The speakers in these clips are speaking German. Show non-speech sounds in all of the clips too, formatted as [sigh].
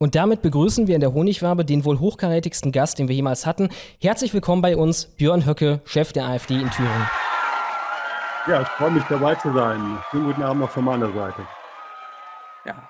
Und damit begrüßen wir in der Honigwabe den wohl hochkarätigsten Gast, den wir jemals hatten. Herzlich willkommen bei uns, Björn Höcke, Chef der AfD in Thüringen. Ja, ich freue mich dabei zu sein. Schönen guten Abend noch von meiner Seite. Ja.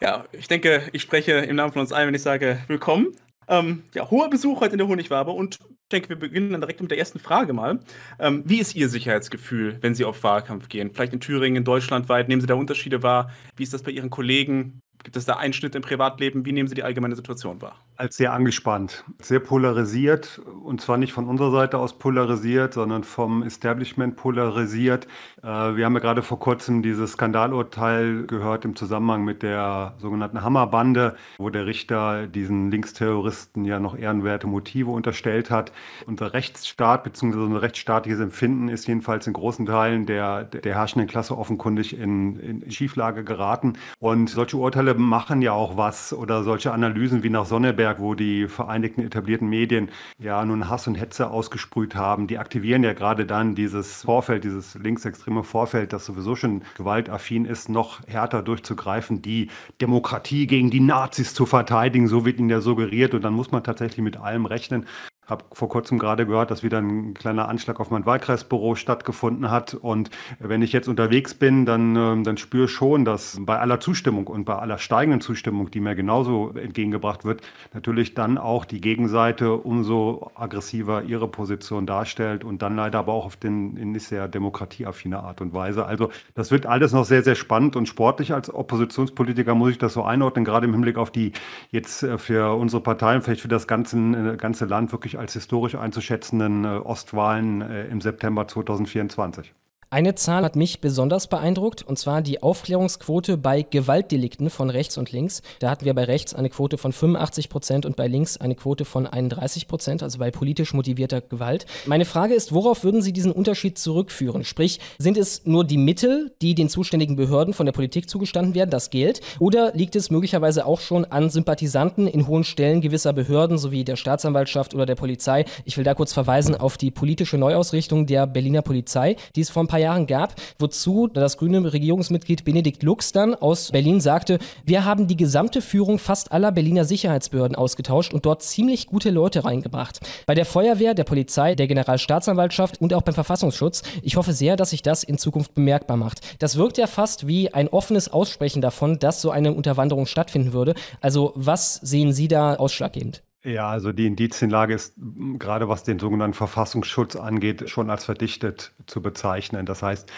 ja, ich denke, ich spreche im Namen von uns allen, wenn ich sage willkommen. Ähm, ja, hoher Besuch heute in der Honigwabe und ich denke, wir beginnen dann direkt mit der ersten Frage mal. Ähm, wie ist Ihr Sicherheitsgefühl, wenn Sie auf Wahlkampf gehen? Vielleicht in Thüringen, deutschlandweit, nehmen Sie da Unterschiede wahr? Wie ist das bei Ihren Kollegen? Gibt es da Einschnitte im Privatleben? Wie nehmen Sie die allgemeine Situation wahr? als sehr angespannt, sehr polarisiert und zwar nicht von unserer Seite aus polarisiert, sondern vom Establishment polarisiert. Äh, wir haben ja gerade vor kurzem dieses Skandalurteil gehört im Zusammenhang mit der sogenannten Hammerbande, wo der Richter diesen Linksterroristen ja noch ehrenwerte Motive unterstellt hat. Unser Rechtsstaat bzw. unser rechtsstaatliches Empfinden ist jedenfalls in großen Teilen der, der herrschenden Klasse offenkundig in, in Schieflage geraten. Und solche Urteile machen ja auch was oder solche Analysen wie nach Sonneberg Netzwerk, wo die vereinigten etablierten Medien ja nun Hass und Hetze ausgesprüht haben, die aktivieren ja gerade dann dieses Vorfeld, dieses linksextreme Vorfeld, das sowieso schon gewaltaffin ist, noch härter durchzugreifen, die Demokratie gegen die Nazis zu verteidigen, so wird ihnen ja suggeriert und dann muss man tatsächlich mit allem rechnen habe vor kurzem gerade gehört, dass wieder ein kleiner Anschlag auf mein Wahlkreisbüro stattgefunden hat. Und wenn ich jetzt unterwegs bin, dann, ähm, dann spüre schon, dass bei aller Zustimmung und bei aller steigenden Zustimmung, die mir genauso entgegengebracht wird, natürlich dann auch die Gegenseite umso aggressiver ihre Position darstellt und dann leider aber auch auf den in nicht sehr demokratieaffine Art und Weise. Also das wird alles noch sehr, sehr spannend und sportlich. Als Oppositionspolitiker muss ich das so einordnen, gerade im Hinblick auf die jetzt äh, für unsere Parteien, vielleicht für das ganze, äh, ganze Land wirklich als historisch einzuschätzenden äh, Ostwahlen äh, im September 2024? Eine Zahl hat mich besonders beeindruckt, und zwar die Aufklärungsquote bei Gewaltdelikten von rechts und links. Da hatten wir bei rechts eine Quote von 85 Prozent und bei links eine Quote von 31 Prozent, also bei politisch motivierter Gewalt. Meine Frage ist, worauf würden Sie diesen Unterschied zurückführen? Sprich, sind es nur die Mittel, die den zuständigen Behörden von der Politik zugestanden werden, das gilt? oder liegt es möglicherweise auch schon an Sympathisanten in hohen Stellen gewisser Behörden sowie der Staatsanwaltschaft oder der Polizei? Ich will da kurz verweisen auf die politische Neuausrichtung der Berliner Polizei, die es vor ein paar paar Jahren gab, wozu das grüne Regierungsmitglied Benedikt Lux dann aus Berlin sagte, wir haben die gesamte Führung fast aller Berliner Sicherheitsbehörden ausgetauscht und dort ziemlich gute Leute reingebracht. Bei der Feuerwehr, der Polizei, der Generalstaatsanwaltschaft und auch beim Verfassungsschutz. Ich hoffe sehr, dass sich das in Zukunft bemerkbar macht. Das wirkt ja fast wie ein offenes Aussprechen davon, dass so eine Unterwanderung stattfinden würde. Also was sehen Sie da ausschlaggebend? Ja, also die Indizienlage ist gerade was den sogenannten Verfassungsschutz angeht, schon als verdichtet zu bezeichnen. Das heißt,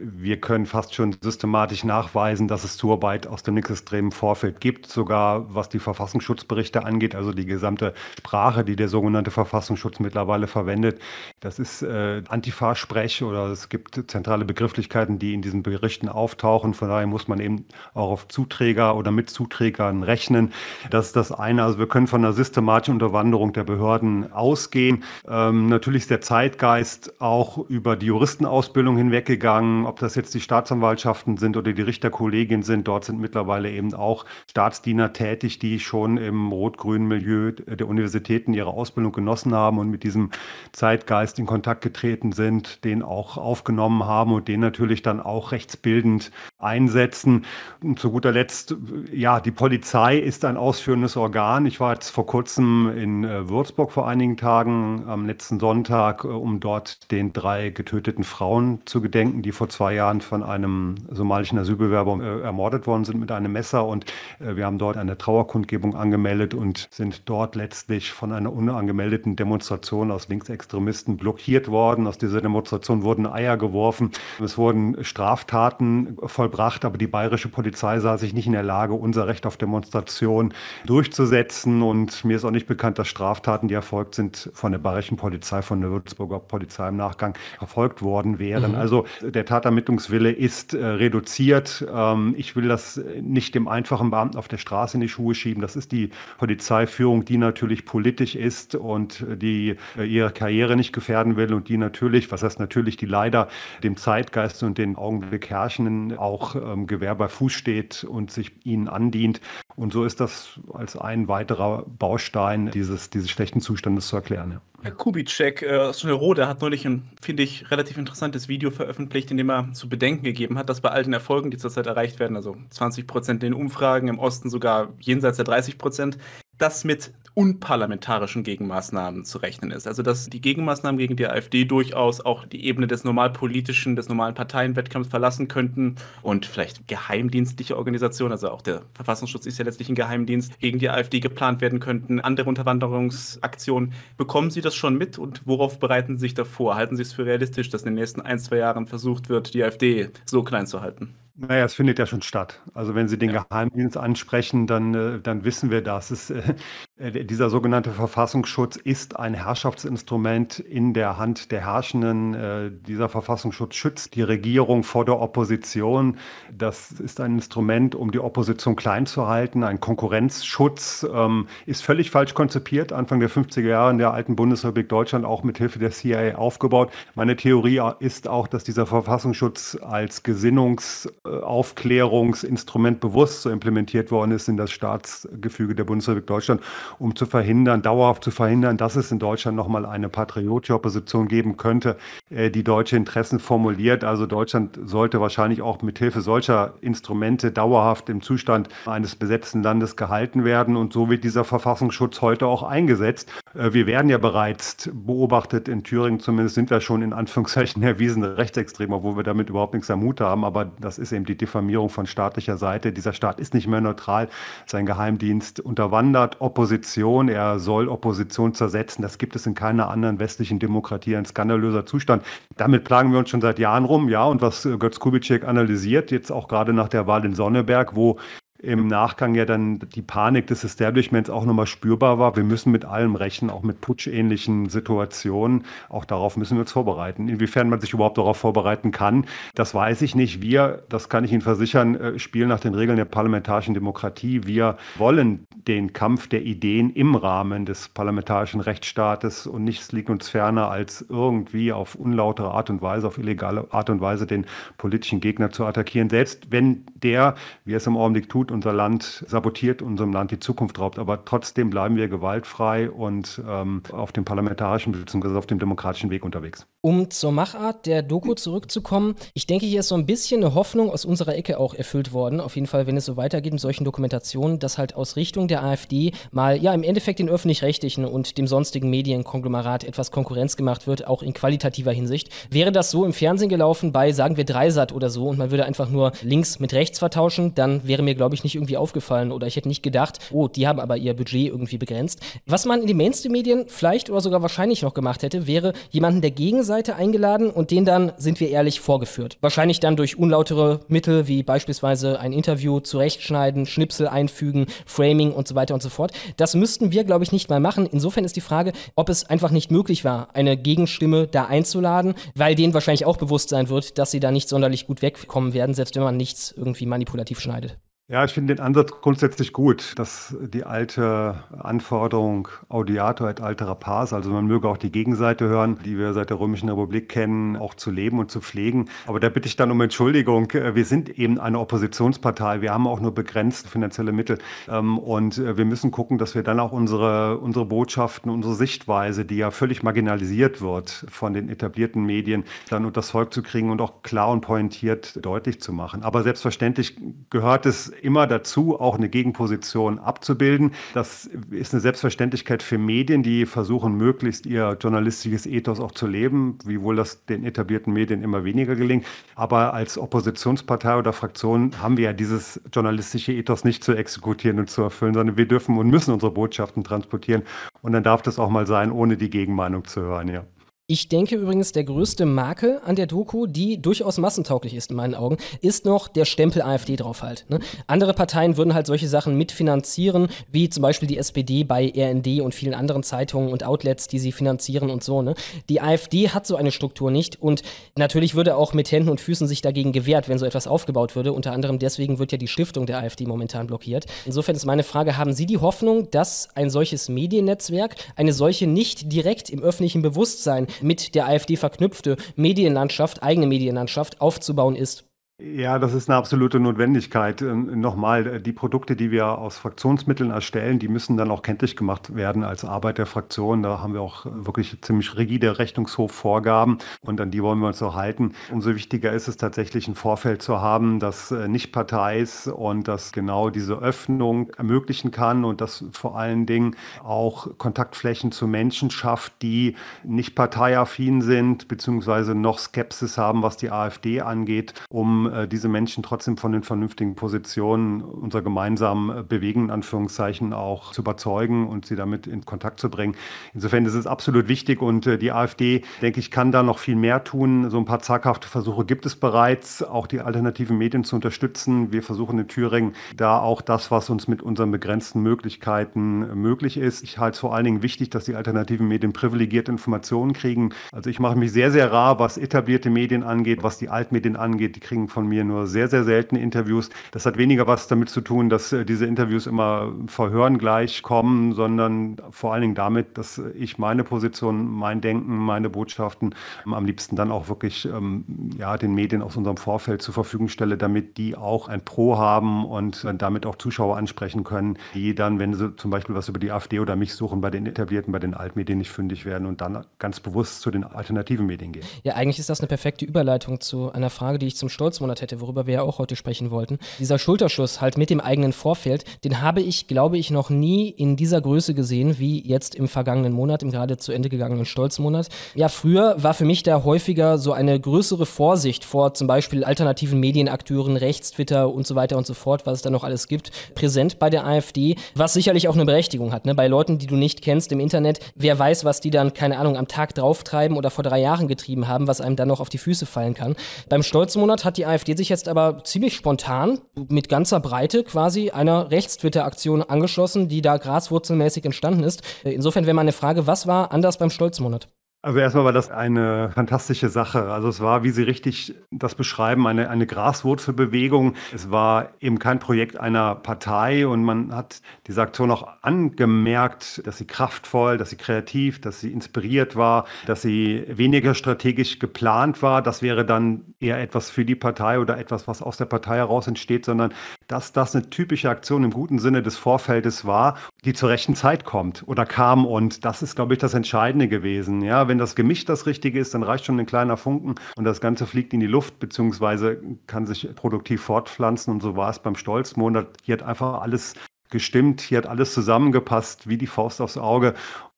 wir können fast schon systematisch nachweisen, dass es Zuarbeit aus dem linksextremen Vorfeld gibt, sogar was die Verfassungsschutzberichte angeht, also die gesamte Sprache, die der sogenannte Verfassungsschutz mittlerweile verwendet. Das ist äh, Antifa-Sprech oder es gibt zentrale Begrifflichkeiten, die in diesen Berichten auftauchen. Von daher muss man eben auch auf Zuträger oder mit Zuträgern rechnen. Das ist das eine. Also wir können von einer systematischen Unterwanderung der Behörden ausgehen. Ähm, natürlich ist der Zeitgeist auch über die Juristenausbildung hinweggegangen. Ähm, ob das jetzt die Staatsanwaltschaften sind oder die Richterkollegien sind, dort sind mittlerweile eben auch Staatsdiener tätig, die schon im rot-grünen Milieu der Universitäten ihre Ausbildung genossen haben und mit diesem Zeitgeist in Kontakt getreten sind, den auch aufgenommen haben und den natürlich dann auch rechtsbildend einsetzen. Und zu guter Letzt, ja, die Polizei ist ein ausführendes Organ. Ich war jetzt vor kurzem in äh, Würzburg vor einigen Tagen, am letzten Sonntag, äh, um dort den drei getöteten Frauen zu gedenken, die von vor zwei Jahren von einem somalischen Asylbewerber äh, ermordet worden sind mit einem Messer. Und äh, wir haben dort eine Trauerkundgebung angemeldet und sind dort letztlich von einer unangemeldeten Demonstration aus Linksextremisten blockiert worden. Aus dieser Demonstration wurden Eier geworfen. Es wurden Straftaten vollbracht, aber die bayerische Polizei sah sich nicht in der Lage, unser Recht auf Demonstration durchzusetzen. Und mir ist auch nicht bekannt, dass Straftaten, die erfolgt sind, von der bayerischen Polizei, von der Würzburger Polizei im Nachgang erfolgt worden wären. Mhm. Also der der Tatermittlungswille ist äh, reduziert. Ähm, ich will das nicht dem einfachen Beamten auf der Straße in die Schuhe schieben. Das ist die Polizeiführung, die natürlich politisch ist und äh, die äh, ihre Karriere nicht gefährden will und die natürlich, was heißt natürlich, die leider dem Zeitgeist und den Augenblick herrschenden auch ähm, Gewehr bei Fuß steht und sich ihnen andient. Und so ist das als ein weiterer Baustein dieses, dieses schlechten Zustandes zu erklären. Ja. Herr Kubitschek äh, aus Schnerode hat neulich ein, finde ich, relativ interessantes Video veröffentlicht, in dem er zu bedenken gegeben hat, dass bei all den Erfolgen, die zurzeit erreicht werden, also 20 Prozent in den Umfragen, im Osten sogar jenseits der 30 Prozent, das mit unparlamentarischen Gegenmaßnahmen zu rechnen ist. Also dass die Gegenmaßnahmen gegen die AfD durchaus auch die Ebene des normalpolitischen, des normalen Parteienwettkampfs verlassen könnten und vielleicht geheimdienstliche Organisationen, also auch der Verfassungsschutz ist ja letztlich ein Geheimdienst, gegen die AfD geplant werden könnten, andere Unterwanderungsaktionen. Bekommen Sie das schon mit und worauf bereiten Sie sich davor? Halten Sie es für realistisch, dass in den nächsten ein, zwei Jahren versucht wird, die AfD so klein zu halten? Naja, es findet ja schon statt. Also wenn Sie den ja. Geheimdienst ansprechen, dann, äh, dann wissen wir das. Es, äh, äh, dieser sogenannte Verfassungsschutz ist ein Herrschaftsinstrument in der Hand der Herrschenden. Äh, dieser Verfassungsschutz schützt die Regierung vor der Opposition. Das ist ein Instrument, um die Opposition klein zu halten. Ein Konkurrenzschutz ähm, ist völlig falsch konzipiert. Anfang der 50er Jahre in der alten Bundesrepublik Deutschland auch mit Hilfe der CIA aufgebaut. Meine Theorie äh, ist auch, dass dieser Verfassungsschutz als Gesinnungs Aufklärungsinstrument bewusst so implementiert worden ist in das Staatsgefüge der Bundesrepublik Deutschland, um zu verhindern, dauerhaft zu verhindern, dass es in Deutschland nochmal eine patriotische Opposition geben könnte, äh, die deutsche Interessen formuliert. Also Deutschland sollte wahrscheinlich auch mithilfe solcher Instrumente dauerhaft im Zustand eines besetzten Landes gehalten werden. Und so wird dieser Verfassungsschutz heute auch eingesetzt. Äh, wir werden ja bereits beobachtet, in Thüringen zumindest sind wir schon in Anführungszeichen [laughs] erwiesene Rechtsextremer, wo wir damit überhaupt nichts am Mut haben. Aber das ist eben die Diffamierung von staatlicher Seite. Dieser Staat ist nicht mehr neutral. Sein Geheimdienst unterwandert Opposition. Er soll Opposition zersetzen. Das gibt es in keiner anderen westlichen Demokratie. Ein skandalöser Zustand. Damit plagen wir uns schon seit Jahren rum. Ja, und was äh, Götz Kubitschek analysiert, jetzt auch gerade nach der Wahl in Sonneberg, wo im Nachgang ja dann die Panik des Establishments auch nochmal spürbar war. Wir müssen mit allem rechnen, auch mit putschähnlichen Situationen. Auch darauf müssen wir uns vorbereiten. Inwiefern man sich überhaupt darauf vorbereiten kann, das weiß ich nicht. Wir, das kann ich Ihnen versichern, äh, spielen nach den Regeln der parlamentarischen Demokratie. Wir wollen den Kampf der Ideen im Rahmen des parlamentarischen Rechtsstaates und nichts liegt uns ferner, als irgendwie auf unlautere Art und Weise, auf illegale Art und Weise den politischen Gegner zu attackieren. Selbst wenn der, wie es im Augenblick tut, unser Land, sabotiert unserem Land die Zukunft raubt. Aber trotzdem bleiben wir gewaltfrei und ähm, auf dem parlamentarischen bzw. auf dem demokratischen Weg unterwegs. Um zur Machart der Doku zurückzukommen, ich denke, hier ist so ein bisschen eine Hoffnung aus unserer Ecke auch erfüllt worden. Auf jeden Fall, wenn es so weitergeht mit solchen Dokumentationen, dass halt aus Richtung der AfD mal ja im Endeffekt den öffentlich-rechtlichen und dem sonstigen Medienkonglomerat etwas Konkurrenz gemacht wird, auch in qualitativer Hinsicht. Wäre das so im Fernsehen gelaufen bei, sagen wir, Dreisat oder so und man würde einfach nur links mit rechts vertauschen, dann wäre mir, glaube ich, nicht irgendwie aufgefallen oder ich hätte nicht gedacht, oh, die haben aber ihr Budget irgendwie begrenzt. Was man in den Mainstream-Medien vielleicht oder sogar wahrscheinlich noch gemacht hätte, wäre jemanden der Gegenseite eingeladen und den dann, sind wir ehrlich, vorgeführt. Wahrscheinlich dann durch unlautere Mittel wie beispielsweise ein Interview zurechtschneiden, Schnipsel einfügen, Framing und so weiter und so fort. Das müssten wir, glaube ich, nicht mal machen. Insofern ist die Frage, ob es einfach nicht möglich war, eine Gegenstimme da einzuladen, weil denen wahrscheinlich auch bewusst sein wird, dass sie da nicht sonderlich gut wegkommen werden, selbst wenn man nichts irgendwie manipulativ schneidet. Ja, ich finde den Ansatz grundsätzlich gut, dass die alte Anforderung Audiator et altera pars, also man möge auch die Gegenseite hören, die wir seit der Römischen Republik kennen, auch zu leben und zu pflegen. Aber da bitte ich dann um Entschuldigung. Äh, wir sind eben eine Oppositionspartei. Wir haben auch nur begrenzte finanzielle Mittel. Ähm, und äh, wir müssen gucken, dass wir dann auch unsere, unsere Botschaften, unsere Sichtweise, die ja völlig marginalisiert wird von den etablierten Medien, dann unter das Volk zu kriegen und auch klar und pointiert deutlich zu machen. Aber selbstverständlich gehört es immer dazu, auch eine Gegenposition abzubilden. Das ist eine Selbstverständlichkeit für Medien, die versuchen, möglichst ihr journalistisches Ethos auch zu leben, wiewohl das den etablierten Medien immer weniger gelingt. Aber als Oppositionspartei oder Fraktion haben wir ja dieses journalistische Ethos nicht zu exekutieren und zu erfüllen, sondern wir dürfen und müssen unsere Botschaften transportieren. Und dann darf das auch mal sein, ohne die Gegenmeinung zu hören, ja. Ich denke übrigens, der größte Makel an der Doku, die durchaus massentauglich ist in meinen Augen, ist noch der Stempel AfD drauf halt. Ne? Andere Parteien würden halt solche Sachen mitfinanzieren, wie zum Beispiel die SPD bei RND und vielen anderen Zeitungen und Outlets, die sie finanzieren und so. Ne? Die AfD hat so eine Struktur nicht und natürlich würde auch mit Händen und Füßen sich dagegen gewehrt, wenn so etwas aufgebaut würde. Unter anderem deswegen wird ja die Stiftung der AfD momentan blockiert. Insofern ist meine Frage, haben Sie die Hoffnung, dass ein solches Mediennetzwerk eine solche nicht direkt im öffentlichen Bewusstsein mit der AfD verknüpfte Medienlandschaft, eigene Medienlandschaft aufzubauen ist. Ja, das ist eine absolute Notwendigkeit. Ähm, nochmal, äh, die Produkte, die wir aus Fraktionsmitteln erstellen, die müssen dann auch kenntlich gemacht werden als Arbeit der Fraktion. Da haben wir auch äh, wirklich ziemlich rigide Rechnungshofvorgaben und an die wollen wir uns auch halten. Umso wichtiger ist es tatsächlich, ein Vorfeld zu haben, das äh, nicht parteis und das genau diese Öffnung ermöglichen kann und das vor allen Dingen auch Kontaktflächen zu Menschen schafft, die nicht parteiaffin sind, beziehungsweise noch Skepsis haben, was die AfD angeht, um äh, diese Menschen trotzdem von den vernünftigen Positionen unserer gemeinsamen äh, Bewegung, in Anführungszeichen, auch zu überzeugen und sie damit in Kontakt zu bringen. Insofern ist es absolut wichtig und äh, die AfD, denke ich, kann da noch viel mehr tun. So ein paar zaghafte Versuche gibt es bereits, auch die alternativen Medien zu unterstützen. Wir versuchen in Thüringen da auch das, was uns mit unseren begrenzten Möglichkeiten äh, möglich ist. Ich halte es vor allen Dingen wichtig, dass die alternativen Medien privilegierte Informationen kriegen. Also ich mache mich sehr, sehr rar, was etablierte Medien angeht, was die Altmedien angeht. Die kriegen von mir nur sehr, sehr selten Interviews. Das hat weniger was damit zu tun, dass äh, diese Interviews immer verhören gleich kommen, sondern vor allen Dingen damit, dass ich meine Position, mein Denken, meine Botschaften ähm, am liebsten dann auch wirklich ähm, ja, den Medien aus unserem Vorfeld zur Verfügung stelle, damit die auch ein Pro haben und äh, damit auch Zuschauer ansprechen können, die dann, wenn sie zum Beispiel was über die AfD oder mich suchen, bei den etablierten, bei den Altmedien nicht fündig werden und dann ganz bewusst zu den alternativen Medien gehen. Ja, eigentlich ist das eine perfekte Überleitung zu einer Frage, die ich zum Stolz Schulterschlussmonat hätte, worüber wir ja auch heute sprechen wollten, dieser Schulterschuss halt mit dem eigenen Vorfeld, den habe ich, glaube ich, noch nie in dieser Größe gesehen, wie jetzt im vergangenen Monat, im gerade zu Ende gegangenen Stolzmonat. Ja, früher war für mich da häufiger so eine größere Vorsicht vor zum Beispiel alternativen Medienakteuren, rechts, Twitter und so weiter und so fort, was es da noch alles gibt, präsent bei der AfD, was sicherlich auch eine Berechtigung hat. Ne? Bei Leuten, die du nicht kennst im Internet, wer weiß, was die dann, keine Ahnung, am Tag drauf treiben oder vor drei Jahren getrieben haben, was einem dann noch auf die Füße fallen kann. Beim Stolzmonat hat die AfD AfD sich jetzt aber ziemlich spontan mit ganzer Breite quasi einer Rechtstwitter-Aktion angeschlossen, die da graswurzelmäßig entstanden ist. Insofern wäre meine Frage, was war anders beim Stolzmonat? Also erstmal war das eine fantastische Sache. Also es war, wie Sie richtig das beschreiben, eine, eine Graswurzelbewegung. Es war eben kein Projekt einer Partei und man hat diese Aktion auch angemerkt, dass sie kraftvoll, dass sie kreativ, dass sie inspiriert war, dass sie weniger strategisch geplant war. Das wäre dann eher etwas für die Partei oder etwas, was aus der Partei heraus entsteht, sondern dass das eine typische Aktion im guten Sinne des Vorfeldes war, die zur rechten Zeit kommt oder kam. Und das ist, glaube ich, das Entscheidende gewesen. Ja, wenn das Gemisch das Richtige ist, dann reicht schon ein kleiner Funken und das Ganze fliegt in die Luft, beziehungsweise kann sich produktiv fortpflanzen. Und so war es beim Stolzmonat. Hier hat einfach alles gestimmt, hier hat alles zusammengepasst, wie die Faust aufs Auge.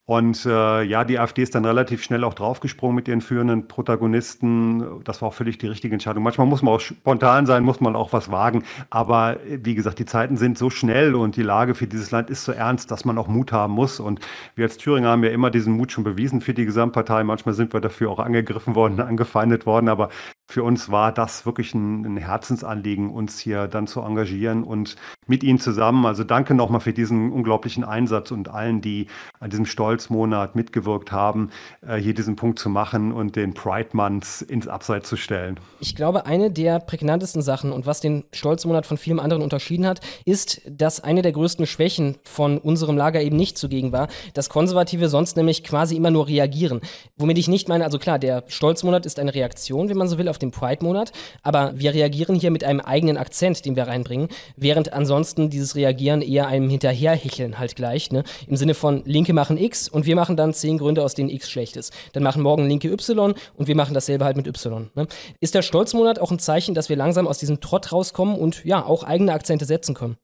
Und äh, ja, die AfD ist dann relativ schnell auch draufgesprungen mit ihren führenden Protagonisten. Das war auch völlig die richtige Entscheidung. Manchmal muss man auch spontan sein, muss man auch was wagen. Aber äh, wie gesagt, die Zeiten sind so schnell und die Lage für dieses Land ist so ernst, dass man auch Mut haben muss. Und wir als Thüringer haben ja immer diesen Mut schon bewiesen für die Gesamtpartei. Manchmal sind wir dafür auch angegriffen worden, [laughs] angefeindet worden. Aber für uns war das wirklich ein, ein, Herzensanliegen, uns hier dann zu engagieren und mit Ihnen zusammen. Also danke nochmal für diesen unglaublichen Einsatz und allen, die an diesem Stolzmonat mitgewirkt haben, äh, hier diesen Punkt zu machen und den Pride Month ins Abseits zu stellen. Ich glaube, eine der prägnantesten Sachen und was den Stolzmonat von vielen anderen unterschieden hat, ist, dass eine der größten Schwächen von unserem Lager eben nicht zugegen war, dass Konservative sonst nämlich quasi immer nur reagieren. Womit ich nicht meine, also klar, der Stolzmonat ist eine Reaktion, wenn man so will, auf auf den Pride-Monat, aber wir reagieren hier mit einem eigenen Akzent, den wir reinbringen, während ansonsten dieses Reagieren eher einem Hinterherhecheln halt gleicht. Ne? Im Sinne von Linke machen X und wir machen dann zehn Gründe, aus denen X schlecht ist. Dann machen morgen Linke Y und wir machen dasselbe halt mit Y. Ne? Ist der Stolzmonat auch ein Zeichen, dass wir langsam aus diesem Trott rauskommen und ja, auch eigene Akzente setzen können?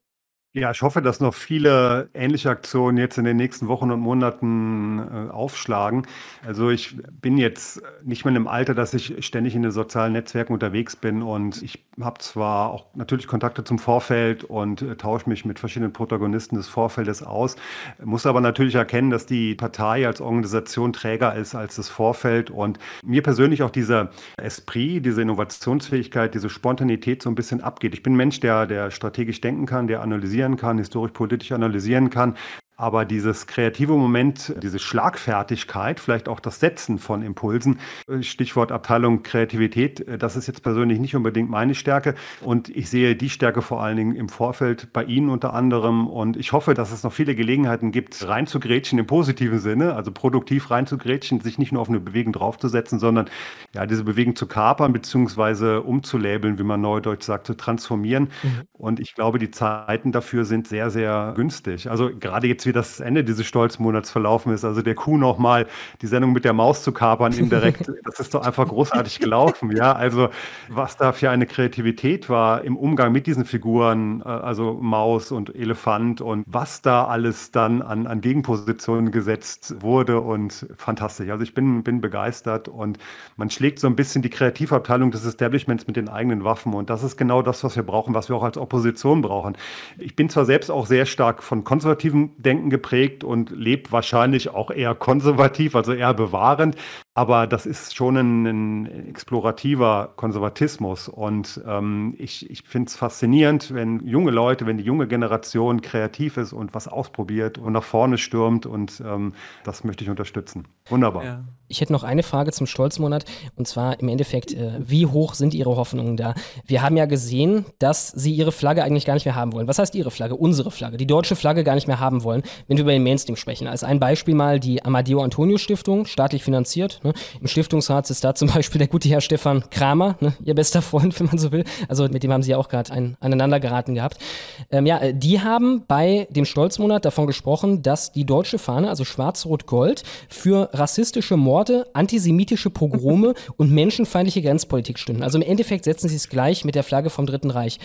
Ja, ich hoffe, dass noch viele ähnliche Aktionen jetzt in den nächsten Wochen und Monaten äh, aufschlagen. Also ich bin jetzt nicht mehr in einem Alter, dass ich ständig in den sozialen Netzwerken unterwegs bin und ich habe zwar auch natürlich Kontakte zum Vorfeld und äh, tausche mich mit verschiedenen Protagonisten des Vorfeldes aus, muss aber natürlich erkennen, dass die Partei als Organisation träger ist als das Vorfeld und mir persönlich auch dieser Esprit, diese Innovationsfähigkeit, diese Spontanität so ein bisschen abgeht. Ich bin ein Mensch, der, der strategisch denken kann, der analysieren analysieren kann, historisch-politisch analysieren kann, aber dieses kreative Moment, diese Schlagfertigkeit, vielleicht auch das Setzen von Impulsen, äh, Stichwort Abteilung Kreativität, äh, das ist jetzt persönlich nicht unbedingt meine Stärke. Und ich sehe die Stärke vor allen Dingen im Vorfeld bei Ihnen unter anderem. Und ich hoffe, dass es noch viele Gelegenheiten gibt, reinzugrätschen im positiven Sinne, also produktiv reinzugrätschen, sich nicht nur auf eine Bewegung draufzusetzen, sondern ja, diese Bewegung zu kapern bzw. umzulabeln, wie man neudeutsch sagt, zu transformieren. Mhm. Und ich glaube, die Zeiten dafür sind sehr, sehr günstig. Also gerade jetzt nichts, wie das Ende dieses Stolzmonats verlaufen ist. Also der Kuh nochmal die Sendung mit der Maus zu kapern indirekt, [laughs] das ist doch einfach großartig gelaufen. Ja, also was da für eine Kreativität war im Umgang mit diesen Figuren, äh, also Maus und Elefant und was da alles dann an, an Gegenpositionen gesetzt wurde und fantastisch. Also ich bin, bin begeistert und man schlägt so ein bisschen die Kreativabteilung des Establishments mit den eigenen Waffen und das ist genau das, was wir brauchen, was wir auch als Opposition brauchen. Ich bin zwar selbst auch sehr stark von konservativen Denken Denken geprägt und lebt wahrscheinlich auch eher konservativ, also eher bewahrend. Aber das ist schon ein, ein explorativer Konservatismus. Und ähm, ich, ich finde es faszinierend, wenn junge Leute, wenn die junge Generation kreativ ist und was ausprobiert und nach vorne stürmt. Und ähm, das möchte ich unterstützen. Wunderbar. Ja. Ich hätte noch eine Frage zum Stolzmonat. Und zwar im Endeffekt, äh, wie hoch sind Ihre Hoffnungen da? Wir haben ja gesehen, dass Sie Ihre Flagge eigentlich gar nicht mehr haben wollen. Was heißt Ihre Flagge? Unsere Flagge. Die deutsche Flagge gar nicht mehr haben wollen, wenn wir über den Mainstream sprechen. Als ein Beispiel mal die Amadeo Antonio Stiftung, staatlich finanziert Ne? Im Stiftungsrat ist da zum [laughs] Beispiel der gute Herr Stefan Kramer, ne? ihr bester Freund, wenn man so will. Also mit dem haben sie ja auch gerade ein, aneinander geraten gehabt. Ähm, ja, äh, die haben bei dem Stolzmonat davon gesprochen, dass die deutsche Fahne, also schwarz-rot-gold, für rassistische Morde, antisemitische Pogrome [laughs] und menschenfeindliche Grenzpolitik stünden. Also im Endeffekt setzen sie es gleich mit der Flagge vom Dritten Reich.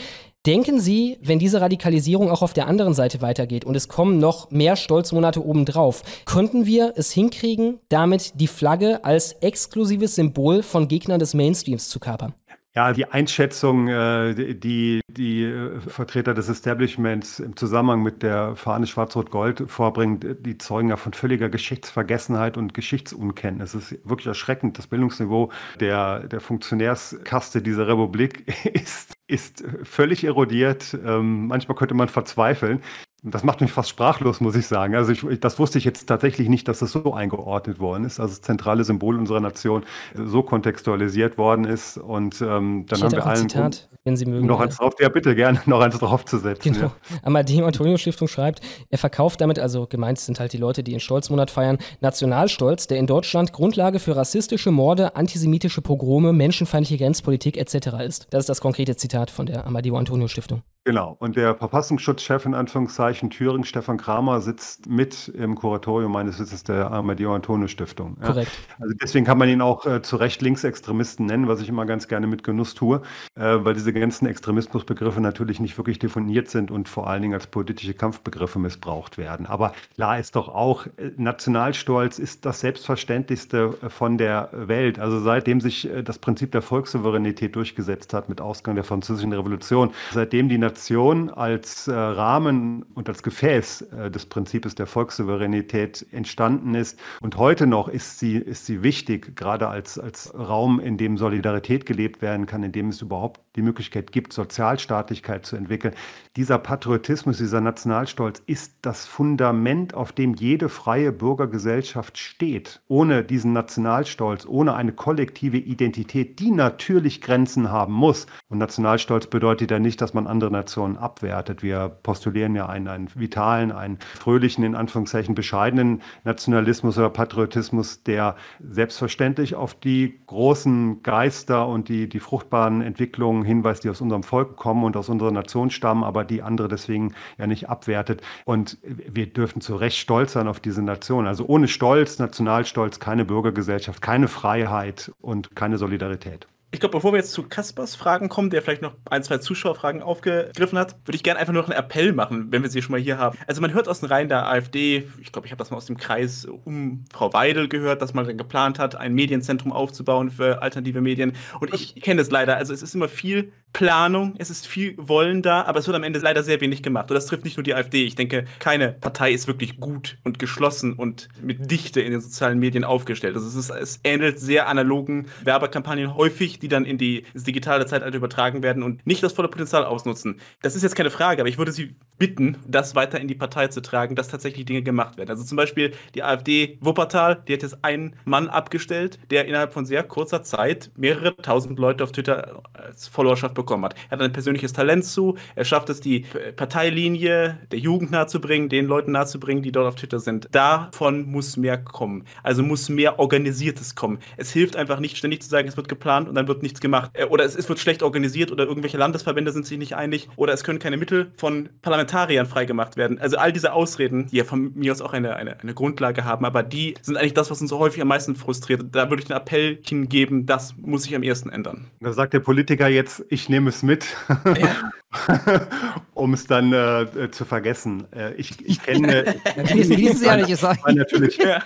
Denken Sie, wenn diese Radikalisierung auch auf der anderen Seite weitergeht und es kommen noch mehr Stolzmonate obendrauf, könnten wir es hinkriegen, damit die Flagge als exklusives Symbol von Gegnern des Mainstreams zu kapern? Ja, die Einschätzung, äh, die die äh, Vertreter des Establishments im Zusammenhang mit der Fahne Schwarz-Rot-Gold vorbringen, die zeugen ja von völliger Geschichtsvergessenheit und Geschichtsunkenntnis. Es ist wirklich erschreckend. Das Bildungsniveau der, der Funktionärskaste dieser Republik [laughs] ist, ist völlig erodiert. Ähm, manchmal könnte man verzweifeln. Das macht mich fast sprachlos, muss ich sagen. Also ich, das wusste ich jetzt tatsächlich nicht, dass das so eingeordnet worden ist. Also das zentrale Symbol unserer Nation so kontextualisiert worden ist. Und ähm, dann Steht haben wir allen Zitat, um, wenn Sie mögen, noch eins drauf. Ja, bitte gerne noch eins draufzusetzen. Genau. Ja. Amadeo Antonio Stiftung schreibt, er verkauft damit, also gemeint sind halt die Leute, die den Stolzmonat feiern, Nationalstolz, der in Deutschland Grundlage für rassistische Morde, antisemitische Pogrome, menschenfeindliche Grenzpolitik etc. ist. Das ist das konkrete Zitat von der Amadeo Antonio Stiftung. Genau. Und der Verfassungsschutzchef in Anführungszeichen in Thüringen, Stefan Kramer sitzt mit im Kuratorium meines Sitzes der amadeo Antonio stiftung Ja. Korrekt. Also deswegen kann man ihn auch äh, zu Recht Linksextremisten nennen, was ich immer ganz gerne mit Genuss tue, äh, weil diese ganzen Extremismusbegriffe natürlich nicht wirklich definiert sind und vor allen Dingen als politische Kampfbegriffe missbraucht werden. Aber klar ist doch auch, äh, Nationalstolz ist das Selbstverständlichste äh, von der Welt. Also seitdem sich äh, das Prinzip der Volkssouveränität durchgesetzt hat mit Ausgang der Französischen Revolution, seitdem die Nation als äh, Rahmen und als Gefäß äh, des Prinzips der Volkssouveränität entstanden ist. Und heute noch ist sie, ist sie wichtig, gerade als, als Raum, in dem Solidarität gelebt werden kann, in dem es überhaupt die Möglichkeit gibt, Sozialstaatlichkeit zu entwickeln. Dieser Patriotismus, dieser Nationalstolz ist das Fundament, auf dem jede freie Bürgergesellschaft steht. Ohne diesen Nationalstolz, ohne eine kollektive Identität, die natürlich Grenzen haben muss. Und Nationalstolz bedeutet ja nicht, dass man andere Nationen abwertet. Wir postulieren ja einen, einen vitalen, einen fröhlichen, in Anführungszeichen bescheidenen Nationalismus oder Patriotismus, der selbstverständlich auf die großen Geister und die, die fruchtbaren Entwicklungen Hinweis, die aus unserem Volk kommen und aus unserer Nation stammen, aber die andere deswegen ja nicht abwertet. Und wir dürfen zu Recht stolz sein auf diese Nation. Also ohne Stolz, Nationalstolz, keine Bürgergesellschaft, keine Freiheit und keine Solidarität. Ich glaube, bevor wir jetzt zu Kaspers Fragen kommen, der vielleicht noch ein, zwei Zuschauerfragen aufgegriffen hat, würde ich gerne einfach nur noch einen Appell machen, wenn wir sie schon mal hier haben. Also man hört aus den Reihen der AfD, ich glaube, ich habe das mal aus dem Kreis um Frau Weidel gehört, dass man dann geplant hat, ein Medienzentrum aufzubauen für alternative Medien. Und ich kenne das leider. Also es ist immer viel Planung, es ist viel Wollen da, aber es wird am Ende leider sehr wenig gemacht. Und das trifft nicht nur die AfD. Ich denke, keine Partei ist wirklich gut und geschlossen und mit Dichte in den sozialen Medien aufgestellt. Also es, ist, es ähnelt sehr analogen Werbekampagnen häufig die dann in die, digitale Zeitalter übertragen werden und nicht das volle Potenzial ausnutzen. Das ist jetzt keine Frage, aber ich würde Sie bitten, das weiter in die Partei zu tragen, dass tatsächlich Dinge gemacht werden. Also zum Beispiel die AfD Wuppertal, die hat jetzt einen Mann abgestellt, der innerhalb von sehr kurzer Zeit mehrere tausend Leute auf Twitter als Followerschaft bekommen hat. Er hat ein persönliches Talent zu, er schafft es, die Parteilinie der Jugend nahezubringen, den Leuten nahezubringen, die dort auf Twitter sind. Davon muss mehr kommen. Also muss mehr Organisiertes kommen. Es hilft einfach nicht ständig zu sagen, es wird geplant und dann wird nichts gemacht. Äh, oder es, wird schlecht organisiert oder irgendwelche Landesverbände sind sich nicht einig oder es können keine Mittel von Parlamentariern freigemacht werden. Also all diese Ausreden, die ja von mir aus auch eine, eine, eine Grundlage haben, aber die sind eigentlich das, was uns so häufig am meisten frustriert. Da würde ich einen Appell hingeben, das muss sich am ersten ändern. Da sagt der Politiker jetzt, ich nehme es mit. Ja. [laughs] um es dann äh, zu vergessen. Äh, ich, ich kenne. Äh, [laughs] dieses natürlich. Ja.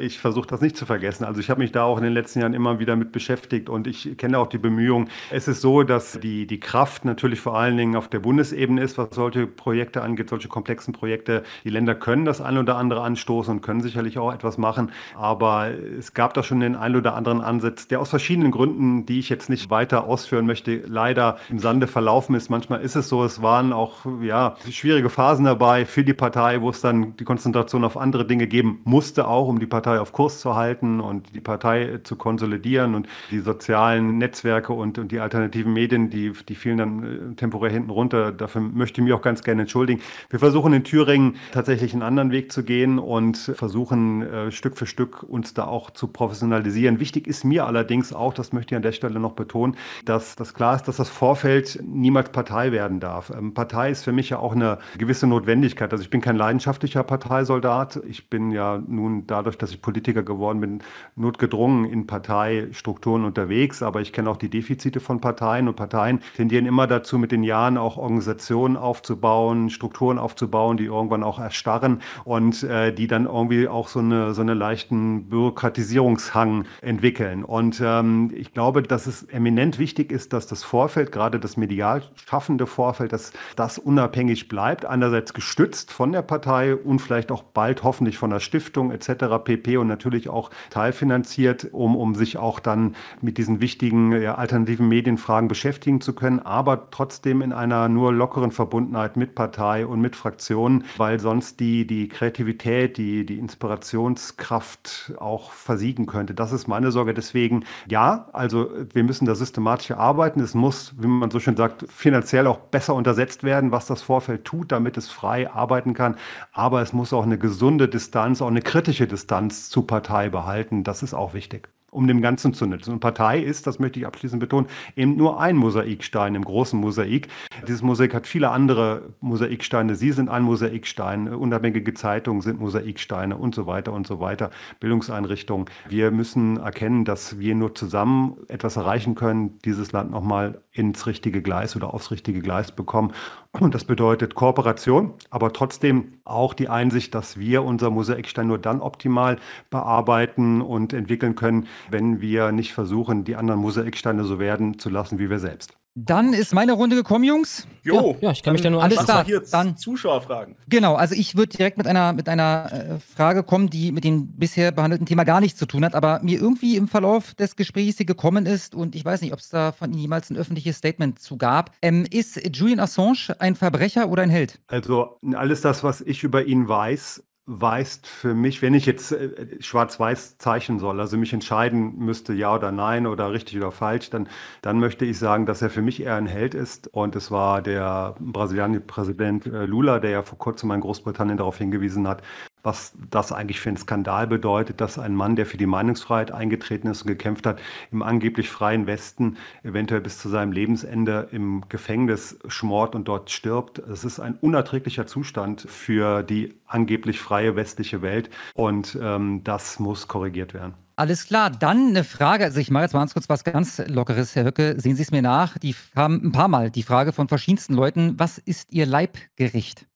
Ich versuche das nicht zu vergessen. Also ich habe mich da auch in den letzten Jahren immer wieder mit beschäftigt und ich kenne auch die Bemühungen. Es ist so, dass die, die Kraft natürlich vor allen Dingen auf der Bundesebene ist, was solche Projekte angeht, solche komplexen Projekte. Die Länder können das ein oder andere anstoßen und können sicherlich auch etwas machen. Aber es gab da schon den einen oder anderen Ansatz, der aus verschiedenen Gründen, die ich jetzt nicht weiter ausführen möchte, leider im Sande verlaufen ist. Manchmal ist es so, es waren auch ja, schwierige Phasen dabei für die Partei, wo es dann die Konzentration auf andere Dinge geben musste, auch um die Partei auf Kurs zu halten und die Partei zu konsolidieren und die sozialen Netzwerke und, und die alternativen Medien, die, die fielen dann äh, temporär hinten runter. Dafür möchte ich mich auch ganz gerne entschuldigen. Wir versuchen in Thüringen tatsächlich einen anderen Weg zu gehen und versuchen äh, Stück für Stück uns da auch zu professionalisieren. Wichtig ist mir allerdings auch, das möchte ich an der Stelle noch betonen, dass das klar ist, dass das Vorfeld niemals Partei Partei werden darf. Ähm, Partei ist für mich ja auch eine gewisse Notwendigkeit. Also ich bin kein leidenschaftlicher Parteisoldat. Ich bin ja nun dadurch, dass ich Politiker geworden bin, notgedrungen in Parteistrukturen unterwegs. Aber ich kenne auch die Defizite von Parteien und Parteien tendieren immer dazu, mit den Jahren auch Organisationen aufzubauen, Strukturen aufzubauen, die irgendwann auch erstarren und äh, die dann irgendwie auch so eine so einen leichten Bürokratisierungshang entwickeln. Und ähm, ich glaube, dass es eminent wichtig ist, dass das Vorfeld, gerade das medial schaffen, entsprechende Vorfeld, dass das unabhängig bleibt, einerseits gestützt von der Partei und vielleicht auch bald hoffentlich von der Stiftung etc. pp. und natürlich auch teilfinanziert, um, um sich auch dann mit diesen wichtigen ja, äh, alternativen Medienfragen beschäftigen zu können, aber trotzdem in einer nur lockeren Verbundenheit mit Partei und mit Fraktionen, weil sonst die, die Kreativität, die, die Inspirationskraft auch versiegen könnte. Das ist meine Sorge. Deswegen, ja, also wir müssen da systematisch arbeiten. Es muss, wie man so schön sagt, finanziell auch besser untersetzt werden, was das Vorfeld tut, damit es frei arbeiten kann. Aber es muss auch eine gesunde Distanz, auch eine kritische Distanz zur Partei behalten. Das ist auch wichtig um dem Ganzen zu nützen. Und Partei ist, das möchte ich abschließend betonen, eben nur ein Mosaikstein im großen Mosaik. Dieses Mosaik hat viele andere Mosaiksteine. Sie sind ein Mosaikstein, unabhängige Zeitungen sind Mosaiksteine und so weiter und so weiter, Bildungseinrichtungen. Wir müssen erkennen, dass wir nur zusammen etwas erreichen können, dieses Land nochmal ins richtige Gleis oder aufs richtige Gleis bekommen. Und das bedeutet Kooperation, aber trotzdem auch die Einsicht, dass wir unser Mosaikstein nur dann optimal bearbeiten und entwickeln können, wenn wir nicht versuchen, die anderen Mosaiksteine so werden zu lassen wie wir selbst. Dann ist meine Runde gekommen, Jungs. Jo. Ja, ich kann mich da nur alles klar. Dann fragen. Genau, also ich würde direkt mit einer mit einer äh, Frage kommen, die mit dem bisher behandelten Thema gar nichts zu tun hat, aber mir irgendwie im Verlauf des Gesprächs hier gekommen ist und ich weiß nicht, ob es da von Ihnen jemals ein öffentliches Statement zu gab. Ähm, ist Julian Assange ein Verbrecher oder ein Held? Also alles das, was ich über ihn weiß, weist für mich, wenn ich jetzt äh, schwarz-weiß zeichnen soll, also mich entscheiden müsste, ja oder nein oder richtig oder falsch, dann, dann möchte ich sagen, dass er für mich eher ein Held ist. Und es war der brasilianische Präsident äh, Lula, der ja vor kurzem in Großbritannien darauf hingewiesen hat, was das eigentlich für einen Skandal bedeutet, dass ein Mann, der für die Meinungsfreiheit eingetreten ist und gekämpft hat, im angeblich freien Westen eventuell bis zu seinem Lebensende im Gefängnis schmort und dort stirbt. Es ist ein unerträglicher Zustand für die angeblich freie westliche Welt. Und ähm, das muss korrigiert werden. Alles klar, dann eine Frage. Also ich mache jetzt mal ganz kurz was ganz Lockeres, Herr Höcke. Sehen Sie es mir nach. Die kam ein paar Mal die Frage von verschiedensten Leuten. Was ist Ihr Leibgericht?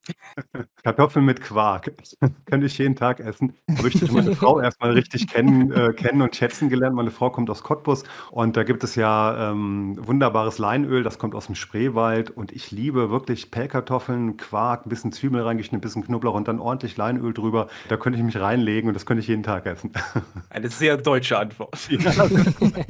[laughs] Kartoffeln mit Quark. [laughs] könnte ich jeden Tag essen. Habe ich durch meine Frau erstmal richtig kennen, äh, kennen und schätzen gelernt. Meine Frau kommt aus Cottbus und da gibt es ja ähm, wunderbares Leinöl, das kommt aus dem Spreewald. Und ich liebe wirklich Pellkartoffeln, Quark, ein bisschen Zwiebel reingeschnitten, ein bisschen Knoblauch und dann ordentlich Leinöl drüber. Da könnte ich mich reinlegen und das könnte ich jeden Tag essen. [laughs] Eine sehr deutsche Antwort.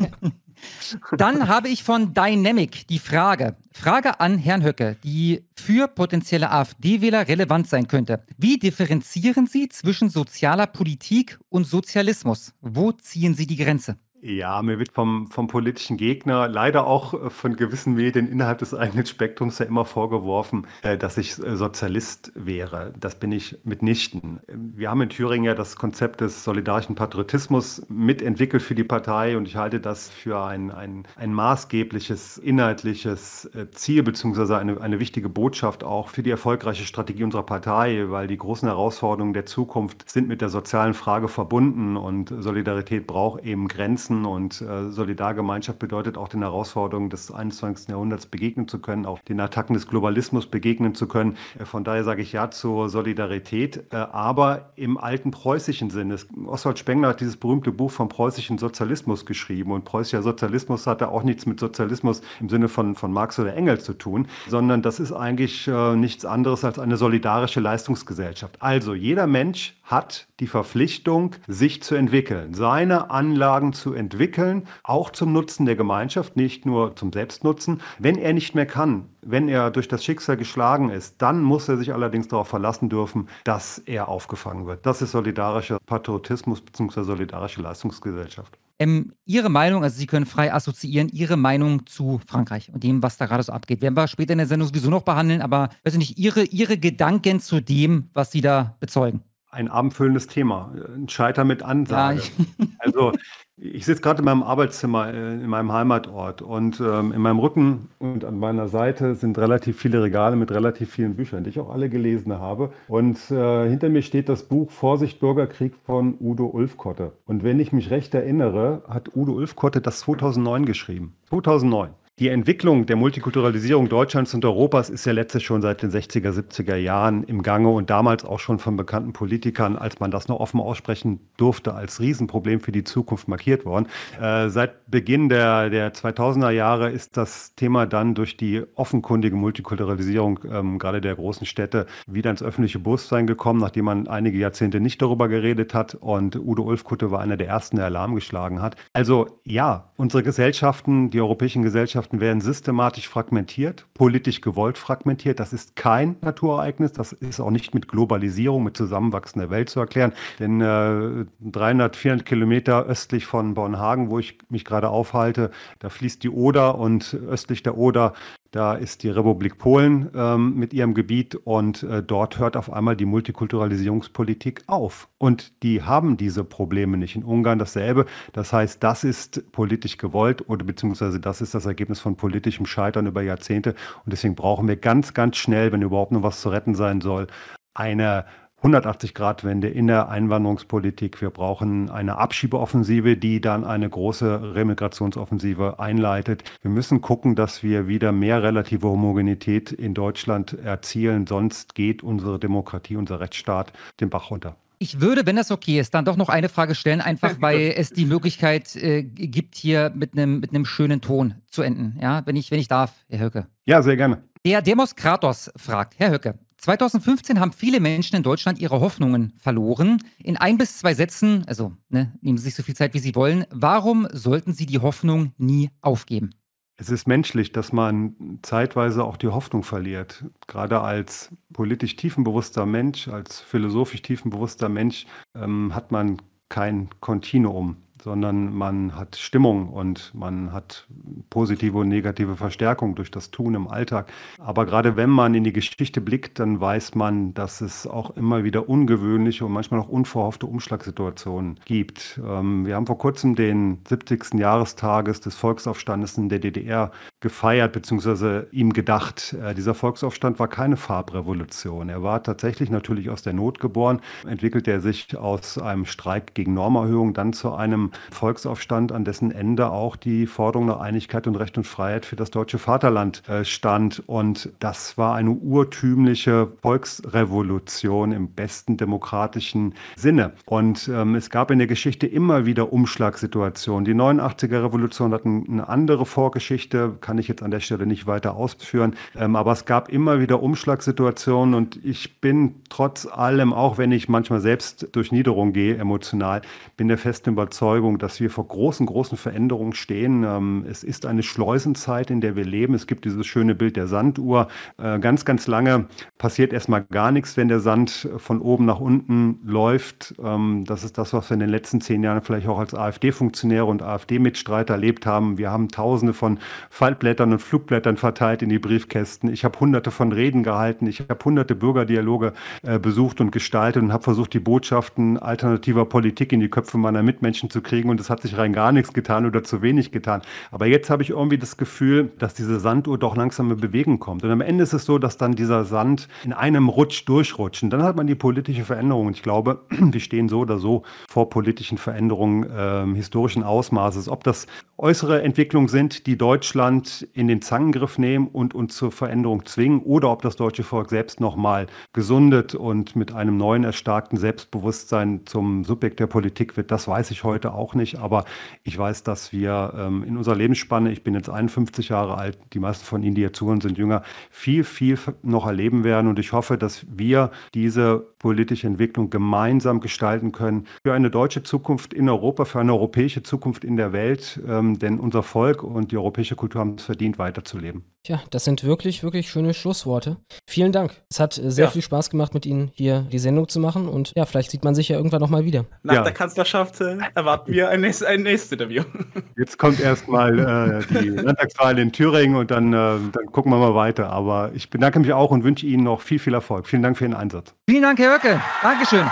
[laughs] Dann habe ich von Dynamic die Frage. Frage an Herrn Höcke, die für potenzielle AfD-Wähler relevant sein könnte. Wie differenzieren Sie zwischen sozialer Politik und Sozialismus? Wo ziehen Sie die Grenze? Ja, mir wird vom, vom politischen Gegner, leider auch äh, von gewissen Medien innerhalb des eigenen Spektrums ja immer vorgeworfen, äh, dass ich äh, Sozialist wäre. Das bin ich mitnichten. Ähm, wir haben in Thüringen ja das Konzept des solidarischen Patriotismus mitentwickelt für die Partei und ich halte das für ein, ein, ein maßgebliches inhaltliches Ziel beziehungsweise eine, eine wichtige Botschaft auch für die erfolgreiche Strategie unserer Partei, weil die großen Herausforderungen der Zukunft sind mit der sozialen Frage verbunden und Solidarität braucht eben Grenzen wachsen und äh, Solidargemeinschaft bedeutet auch den Herausforderungen des 21. Jahrhunderts begegnen zu können, auch den Attacken des Globalismus begegnen zu können. Äh, von daher sage ich ja zur Solidarität, äh, aber im alten preußischen Sinne. Oswald Spengler hat dieses berühmte Buch vom preußischen Sozialismus geschrieben und preußischer Sozialismus hatte auch nichts mit Sozialismus im Sinne von, von Marx oder Engels zu tun, sondern das ist eigentlich äh, nichts anderes als eine solidarische Leistungsgesellschaft. Also jeder Mensch hat die Verpflichtung, sich zu entwickeln, seine Anlagen zu entwickeln entwickeln, auch zum Nutzen der Gemeinschaft, nicht nur zum Selbstnutzen. Wenn er nicht mehr kann, wenn er durch das Schicksal geschlagen ist, dann muss er sich allerdings darauf verlassen dürfen, dass er aufgefangen wird. Das ist solidarischer Patriotismus bzw. solidarische Leistungsgesellschaft. Ähm, ihre Meinung, also Sie können frei assoziieren, Ihre Meinung zu Frankreich und dem, was da gerade so abgeht. Werden wir später in der Sendung sowieso noch behandeln, aber weiß ich nicht, Ihre, Ihre Gedanken zu dem, was Sie da bezeugen ein abendfüllendes Thema. Äh, ein Scheiter mit Ansage. Ja. [laughs] also ich sitze gerade in meinem Arbeitszimmer, äh, in meinem Heimatort und ähm, in meinem Rücken und an meiner Seite sind relativ viele Regale mit relativ vielen Büchern, die ich auch alle gelesen habe. Und äh, hinter mir steht das Buch Vorsicht Bürgerkrieg von Udo Ulfkotte. Und wenn ich mich recht erinnere, hat Udo Ulfkotte das 2009 geschrieben. 2009 die Entwicklung der Multikulturalisierung Deutschlands und Europas ist ja letztlich schon seit den 60er, 70er Jahren im Gange und damals auch schon von bekannten Politikern, als man das noch offen aussprechen durfte, als Riesenproblem für die Zukunft markiert worden. Äh, seit Beginn der, der 2000er Jahre ist das Thema dann durch die offenkundige Multikulturalisierung ähm, gerade der großen Städte wieder ins öffentliche Bewusstsein gekommen, nachdem man einige Jahrzehnte nicht darüber geredet hat und Udo Ulfkutte war einer der ersten, der Alarm geschlagen hat. Also ja, unsere Gesellschaften, die europäischen Gesellschaften, Landschaften werden systematisch fragmentiert, politisch gewollt fragmentiert. Das ist kein Naturereignis. Das ist auch nicht mit Globalisierung, mit Zusammenwachsen der Welt zu erklären. Denn äh, 300, 400 Kilometer östlich von Bornhagen, wo ich mich gerade aufhalte, da fließt die Oder und östlich der Oder da ist die Republik Polen ähm, mit ihrem Gebiet und äh, dort hört auf einmal die Multikulturalisierungspolitik auf. Und die haben diese Probleme nicht. In Ungarn dasselbe. Das heißt, das ist politisch gewollt oder beziehungsweise das ist das Ergebnis von politischem Scheitern über Jahrzehnte. Und deswegen brauchen wir ganz, ganz schnell, wenn überhaupt noch was zu retten sein soll, eine 180-Grad-Wende in der Einwanderungspolitik. Wir brauchen eine Abschiebeoffensive, die dann eine große Remigrationsoffensive einleitet. Wir müssen gucken, dass wir wieder mehr relative Homogenität in Deutschland erzielen, sonst geht unsere Demokratie, unser Rechtsstaat den Bach runter. Ich würde, wenn das okay ist, dann doch noch eine Frage stellen, einfach [laughs] weil es die Möglichkeit äh, gibt, hier mit einem mit schönen Ton zu enden. Ja, wenn ich, wenn ich darf, Herr Höcke. Ja, sehr gerne. Der Demos Kratos fragt, Herr Höcke, 2015 haben viele Menschen in Deutschland ihre Hoffnungen verloren. In ein bis zwei Sätzen, also ne, nehmen Sie sich so viel Zeit, wie Sie wollen, warum sollten Sie die Hoffnung nie aufgeben? Es ist menschlich, dass man zeitweise auch die Hoffnung verliert. Gerade als politisch tiefenbewusster Mensch, als philosophisch tiefenbewusster Mensch ähm, hat man kein Kontinuum sondern man hat Stimmung und man hat positive und negative Verstärkung durch das Tun im Alltag. Aber gerade wenn man in die Geschichte blickt, dann weiß man, dass es auch immer wieder ungewöhnliche und manchmal auch unverhoffte Umschlagssituationen gibt. Ähm, wir haben vor kurzem den 70. Jahrestages des Volksaufstandes in der DDR gefeiert bzw. ihm gedacht. Äh, dieser Volksaufstand war keine Farbrevolution. Er war tatsächlich natürlich aus der Not geboren, entwickelte er sich aus einem Streik gegen Normerhöhung, dann zu einem Volksaufstand, an dessen Ende auch die Forderung nach Einigkeit und Recht und Freiheit für das deutsche Vaterland äh, stand. Und das war eine urtümliche Volksrevolution im besten demokratischen Sinne. Und ähm, es gab in der Geschichte immer wieder Umschlagssituationen. Die 89er Revolution hat eine andere Vorgeschichte, kann ich jetzt an der Stelle nicht weiter ausführen. Ähm, aber es gab immer wieder Umschlagssituationen und ich bin trotz allem, auch wenn ich manchmal selbst durch Niederung gehe, emotional, bin der festen Überzeugung, Überzeugung, dass wir vor großen, großen Veränderungen stehen. Ähm, es ist eine Schleusenzeit, in der wir leben. Es gibt dieses schöne Bild der Sanduhr. Äh, ganz, ganz lange passiert erstmal gar nichts, wenn der Sand von oben nach unten läuft. Ähm, das ist das, was wir in den letzten zehn Jahren vielleicht auch als AfD-Funktionäre und AfD-Mitstreiter erlebt haben. Wir haben Tausende von Faltblättern und Flugblättern verteilt in die Briefkästen. Ich habe Hunderte von Reden gehalten. Ich habe Hunderte Bürgerdialoge äh, besucht und gestaltet und habe versucht, die Botschaften alternativer Politik in die Köpfe meiner Mitmenschen zu kriegen und es hat sich rein gar nichts getan oder zu wenig getan. Aber jetzt habe ich irgendwie das Gefühl, dass diese Sanduhr doch langsam in Bewegung kommt. Und am Ende ist es so, dass dann dieser Sand in einem Rutsch durchrutscht. Und dann hat man die politische Veränderung. Und ich glaube, [clears throat] wir stehen so oder so vor politischen Veränderungen äh, historischen Ausmaßes. Ob das äußere Entwicklungen sind, die Deutschland in den Zangengriff nehmen und uns zur Veränderung zwingen, oder ob das deutsche Volk selbst nochmal gesundet und mit einem neuen, erstarkten Selbstbewusstsein zum Subjekt der Politik wird, das weiß ich heute auch nicht, aber ich weiß, dass wir ähm, in unserer Lebensspanne, ich bin jetzt 51 Jahre alt, die meisten von Ihnen, die jetzt zuhören, sind jünger, viel, viel noch erleben werden. Und ich hoffe, dass wir diese politische Entwicklung gemeinsam gestalten können für eine deutsche Zukunft in Europa, für eine europäische Zukunft in der Welt. Ähm, denn unser Volk und die europäische Kultur haben es verdient, weiterzuleben. Tja, das sind wirklich, wirklich schöne Schlussworte. Vielen Dank. Es hat äh, sehr ja. viel Spaß gemacht, mit Ihnen hier die Sendung zu machen. Und ja, vielleicht sieht man sich ja irgendwann nochmal wieder. Nach ja. der Kanzlerschaft äh, erwarten wir ein nächstes, ein nächstes Interview. [laughs] Jetzt kommt erstmal äh, die Landtagswahl in Thüringen und dann, äh, dann gucken wir mal weiter. Aber ich bedanke mich auch und wünsche Ihnen noch viel, viel Erfolg. Vielen Dank für Ihren Einsatz. Vielen Dank, Herr Birke, Dankeschön.